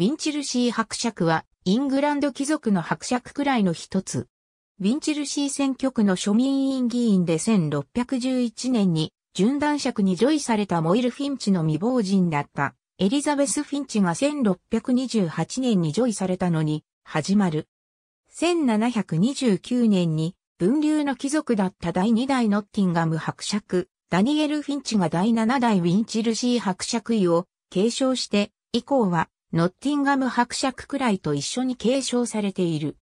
ウィンチルシー伯爵は、イングランド貴族の伯爵くらいの一つ。ウィンチルシー選挙区の庶民委員議員で1611年に、順男爵にョ位されたモイル・フィンチの未亡人だった。エリザベス・フィンチが1628年にョ位されたのに、始まる。1729年に、分流の貴族だった第2代ノッティンガム伯爵、ダニエル・フィンチが第7代ウィンチルシー伯爵位を継承して、以降はノッティンガム伯爵くらいと一緒に継承されている。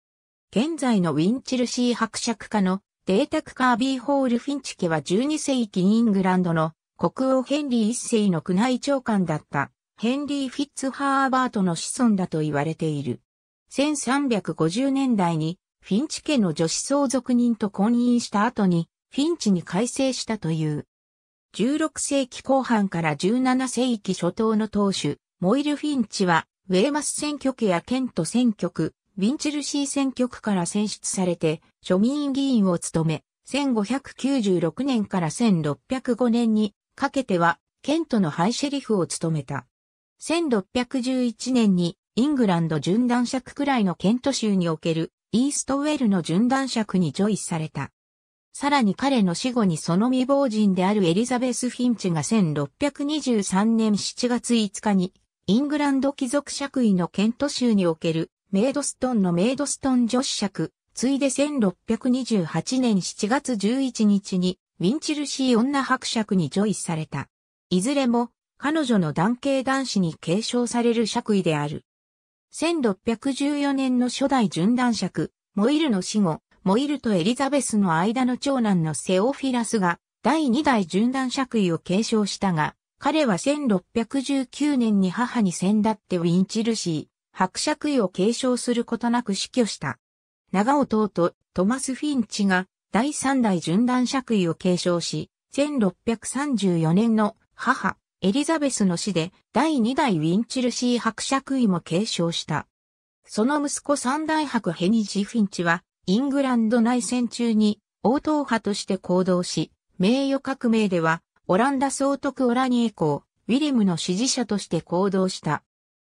現在のウィンチルシー伯爵家のデータクカービーホールフィンチ家は12世紀イングランドの国王ヘンリー1世の宮内長官だったヘンリー・フィッツ・ハーバートの子孫だと言われている。1350年代にフィンチ家の女子相続人と婚姻した後にフィンチに改正したという。16世紀後半から17世紀初頭の当主、モイル・フィンチは、ウェーマス選挙区やケント選挙区、ウィンチルシー選挙区から選出されて、庶民議員を務め、1596年から1605年にかけては、ケントのハイシェリフを務めた。1611年に、イングランド巡男爵くらいのケント州における、イーストウェルの巡男爵にジョイされた。さらに彼の死後にその未亡人であるエリザベス・フィンチが1623年7月5日にイングランド貴族爵位のケント州におけるメイドストンのメイドストン女子爵、ついで1628年7月11日にウィンチルシー女伯爵にジョイされた。いずれも彼女の男系男子に継承される爵位である。1614年の初代準男爵、モイルの死後、モイルとエリザベスの間の長男のセオフィラスが第2代準男爵位を継承したが、彼は1619年に母に先立ってウィンチルシー、伯爵位を継承することなく死去した。長尾トマス・フィンチが第三代順断爵位を継承し、1634年の母、エリザベスの死で第二代ウィンチルシー伯爵位も継承した。その息子三代伯ヘニジ・フィンチは、イングランド内戦中に王党派として行動し、名誉革命ではオランダ総督オラニエ公、ウィリムの支持者として行動した。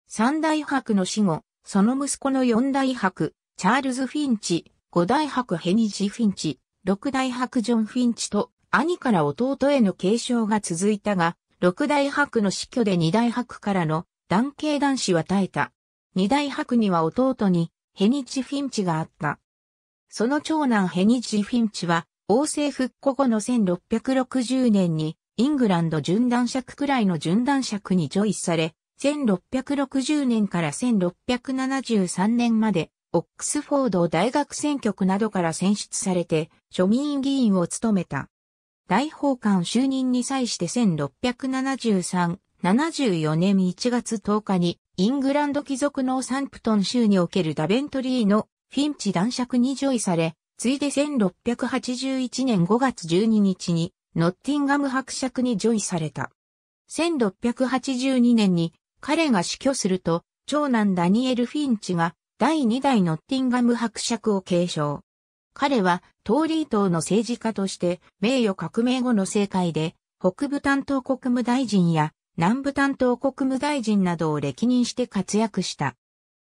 三大伯の死後、その息子の四大伯、チャールズ・フィンチ、五大伯ヘニジ・フィンチ、六大伯ジョン・フィンチと兄から弟への継承が続いたが、六大伯の死去で二大伯からの男系男子は耐えた。二大伯には弟にヘニチ・フィンチがあった。その長男ヘニジ・フィンチは王政復古後の1660年にイングランド準男爵くらいの準男爵にジョイスされ、1660年から1673年まで、オックスフォード大学選挙区などから選出されて、庶民議員を務めた。大法官就任に際して1673、74年1月10日に、イングランド貴族のサンプトン州におけるダベントリーのフィンチ男爵にジョイされ、ついで1681年5月12日にノッティンガム伯爵にョ位された。1682年に彼が死去すると、長男ダニエル・フィンチが第2代ノッティンガム伯爵を継承。彼はトーリー党の政治家として名誉革命後の政界で北部担当国務大臣や南部担当国務大臣などを歴任して活躍した。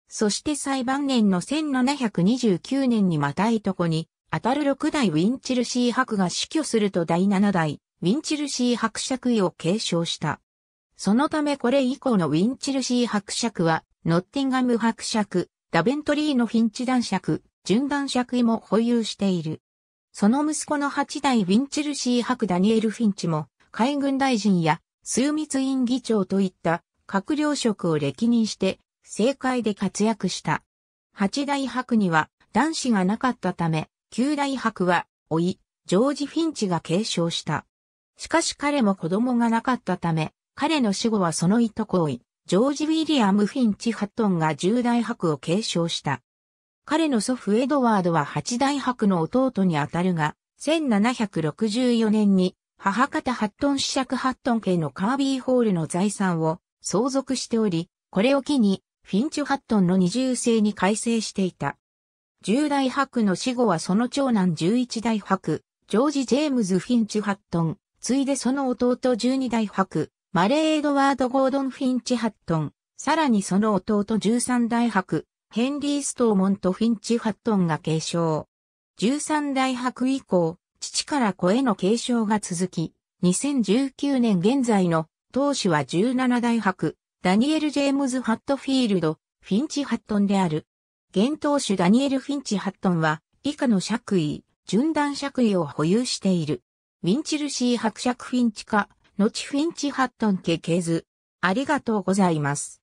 そして裁判年の1729年にまたいとこに当たる6代ウィンチルシー伯が死去すると第7代ウィンチルシー伯爵位を継承した。そのためこれ以降のウィンチルシー伯爵は、ノッティンガム伯爵、ダベントリーのフィンチ男爵、純男爵位も保有している。その息子の8代ウィンチルシー伯ダニエル・フィンチも、海軍大臣や、枢密院議長といった閣僚職を歴任して、政界で活躍した。8代伯には男子がなかったため、旧大博は、老い、ジョージ・フィンチが継承した。しかし彼も子供がなかったため、彼の死後はそのいとこおい、ジョージ・ウィリアム・フィンチ・ハットンが十大博を継承した。彼の祖父エドワードは8大博の弟にあたるが、1764年に母方ハットン子爵ハットン家のカービーホールの財産を相続しており、これを機にフィンチ・ハットンの二重性に改正していた。10代白の死後はその長男11代白、ジョージ・ジェームズ・フィンチ・ハットン、ついでその弟12代白、マレー・エドワード・ゴードン・フィンチ・ハットン、さらにその弟13代白、ヘンリー・ストーモント・フィンチ・ハットンが継承。13代白以降、父から子への継承が続き、2019年現在の当主は17代白、ダニエル・ジェームズ・ハットフィールド、フィンチ・ハットンである。現当主ダニエル・フィンチ・ハットンは、以下の爵位、順段爵位を保有している。ウィンチルシー伯爵フィンチ家、後フィンチ・ハットン家系図。ありがとうございます。